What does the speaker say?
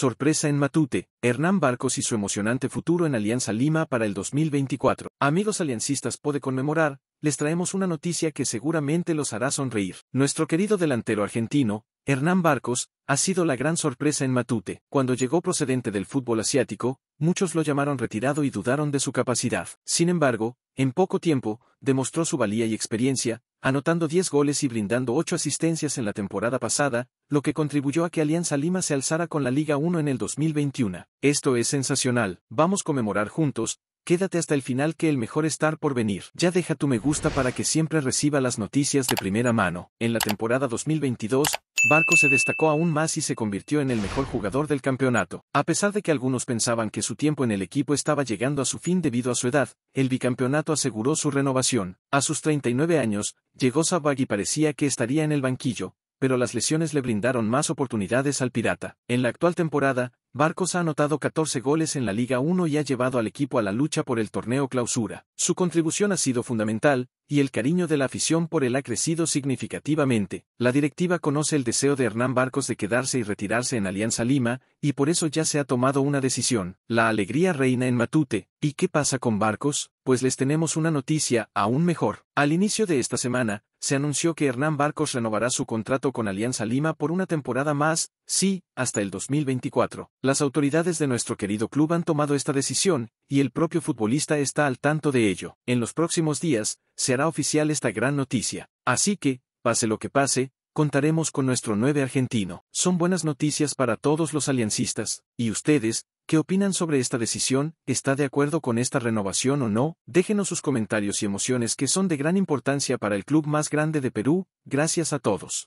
Sorpresa en Matute, Hernán Barcos y su emocionante futuro en Alianza Lima para el 2024. Amigos aliancistas, puede conmemorar, les traemos una noticia que seguramente los hará sonreír. Nuestro querido delantero argentino, Hernán Barcos, ha sido la gran sorpresa en Matute. Cuando llegó procedente del fútbol asiático, muchos lo llamaron retirado y dudaron de su capacidad. Sin embargo, en poco tiempo, demostró su valía y experiencia, anotando 10 goles y brindando 8 asistencias en la temporada pasada, lo que contribuyó a que Alianza Lima se alzara con la Liga 1 en el 2021. Esto es sensacional, vamos a conmemorar juntos, Quédate hasta el final que el mejor estar por venir. Ya deja tu me gusta para que siempre reciba las noticias de primera mano. En la temporada 2022, Barco se destacó aún más y se convirtió en el mejor jugador del campeonato. A pesar de que algunos pensaban que su tiempo en el equipo estaba llegando a su fin debido a su edad, el bicampeonato aseguró su renovación. A sus 39 años, llegó Sabag y parecía que estaría en el banquillo, pero las lesiones le brindaron más oportunidades al pirata. En la actual temporada, Barcos ha anotado 14 goles en la Liga 1 y ha llevado al equipo a la lucha por el torneo clausura. Su contribución ha sido fundamental, y el cariño de la afición por él ha crecido significativamente. La directiva conoce el deseo de Hernán Barcos de quedarse y retirarse en Alianza Lima, y por eso ya se ha tomado una decisión. La alegría reina en Matute. ¿Y qué pasa con Barcos? Pues les tenemos una noticia aún mejor. Al inicio de esta semana, se anunció que Hernán Barcos renovará su contrato con Alianza Lima por una temporada más, sí, hasta el 2024. Las autoridades de nuestro querido club han tomado esta decisión, y el propio futbolista está al tanto de ello. En los próximos días, será oficial esta gran noticia. Así que, pase lo que pase, contaremos con nuestro 9 argentino. Son buenas noticias para todos los aliancistas. ¿Y ustedes, qué opinan sobre esta decisión? ¿Está de acuerdo con esta renovación o no? Déjenos sus comentarios y emociones que son de gran importancia para el club más grande de Perú. Gracias a todos.